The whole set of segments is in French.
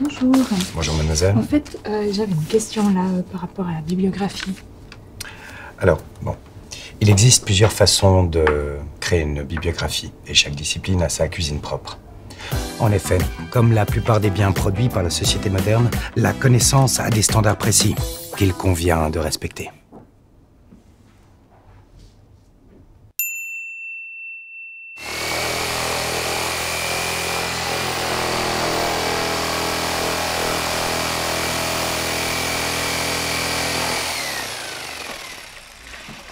Bonjour. Bonjour mademoiselle. En fait, euh, j'avais une question là euh, par rapport à la bibliographie. Alors, bon, il existe plusieurs façons de créer une bibliographie et chaque discipline a sa cuisine propre. En effet, comme la plupart des biens produits par la société moderne, la connaissance a des standards précis qu'il convient de respecter.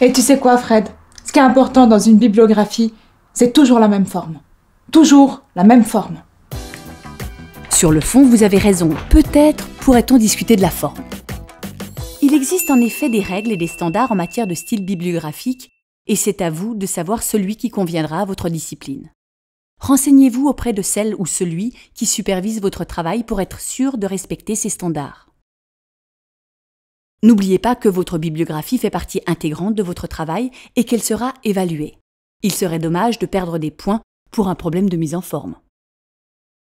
Et tu sais quoi, Fred Ce qui est important dans une bibliographie, c'est toujours la même forme. Toujours la même forme. Sur le fond, vous avez raison. Peut-être pourrait-on discuter de la forme. Il existe en effet des règles et des standards en matière de style bibliographique, et c'est à vous de savoir celui qui conviendra à votre discipline. Renseignez-vous auprès de celle ou celui qui supervise votre travail pour être sûr de respecter ces standards. N'oubliez pas que votre bibliographie fait partie intégrante de votre travail et qu'elle sera évaluée. Il serait dommage de perdre des points pour un problème de mise en forme.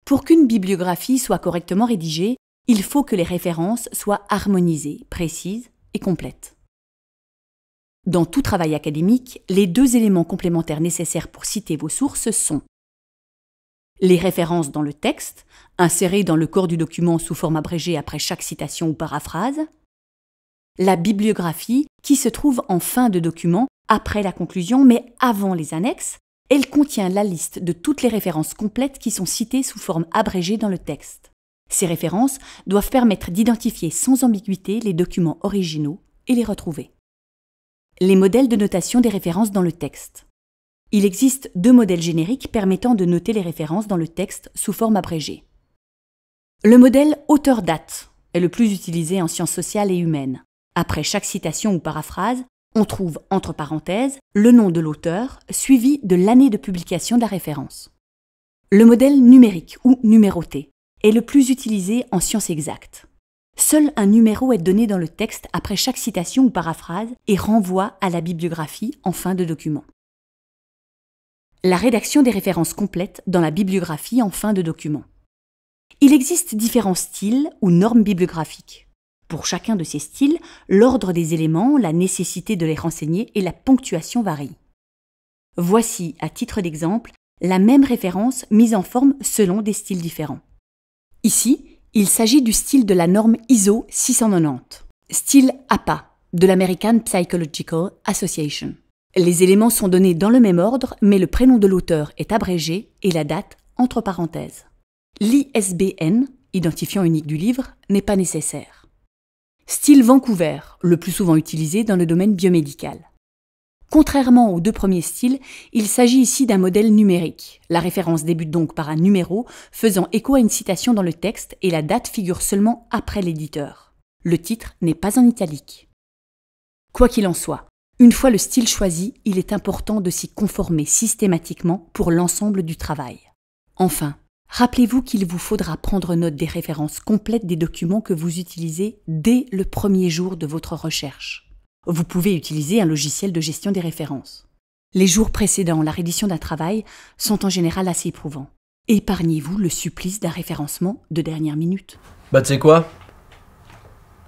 Pour qu'une bibliographie soit correctement rédigée, il faut que les références soient harmonisées, précises et complètes. Dans tout travail académique, les deux éléments complémentaires nécessaires pour citer vos sources sont les références dans le texte, insérées dans le corps du document sous forme abrégée après chaque citation ou paraphrase, la bibliographie qui se trouve en fin de document, après la conclusion, mais avant les annexes. Elle contient la liste de toutes les références complètes qui sont citées sous forme abrégée dans le texte. Ces références doivent permettre d'identifier sans ambiguïté les documents originaux et les retrouver. Les modèles de notation des références dans le texte. Il existe deux modèles génériques permettant de noter les références dans le texte sous forme abrégée. Le modèle auteur-date est le plus utilisé en sciences sociales et humaines. Après chaque citation ou paraphrase, on trouve entre parenthèses le nom de l'auteur suivi de l'année de publication de la référence. Le modèle numérique ou numéroté est le plus utilisé en sciences exactes. Seul un numéro est donné dans le texte après chaque citation ou paraphrase et renvoie à la bibliographie en fin de document. La rédaction des références complètes dans la bibliographie en fin de document. Il existe différents styles ou normes bibliographiques. Pour chacun de ces styles, l'ordre des éléments, la nécessité de les renseigner et la ponctuation varient. Voici, à titre d'exemple, la même référence mise en forme selon des styles différents. Ici, il s'agit du style de la norme ISO 690, style APA de l'American Psychological Association. Les éléments sont donnés dans le même ordre, mais le prénom de l'auteur est abrégé et la date entre parenthèses. L'ISBN, identifiant unique du livre, n'est pas nécessaire. Style Vancouver, le plus souvent utilisé dans le domaine biomédical. Contrairement aux deux premiers styles, il s'agit ici d'un modèle numérique. La référence débute donc par un numéro faisant écho à une citation dans le texte et la date figure seulement après l'éditeur. Le titre n'est pas en italique. Quoi qu'il en soit, une fois le style choisi, il est important de s'y conformer systématiquement pour l'ensemble du travail. Enfin, Rappelez-vous qu'il vous faudra prendre note des références complètes des documents que vous utilisez dès le premier jour de votre recherche. Vous pouvez utiliser un logiciel de gestion des références. Les jours précédents, la reddition d'un travail sont en général assez éprouvants. Épargnez-vous le supplice d'un référencement de dernière minute. Bah tu sais quoi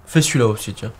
Fais celui-là aussi, tiens.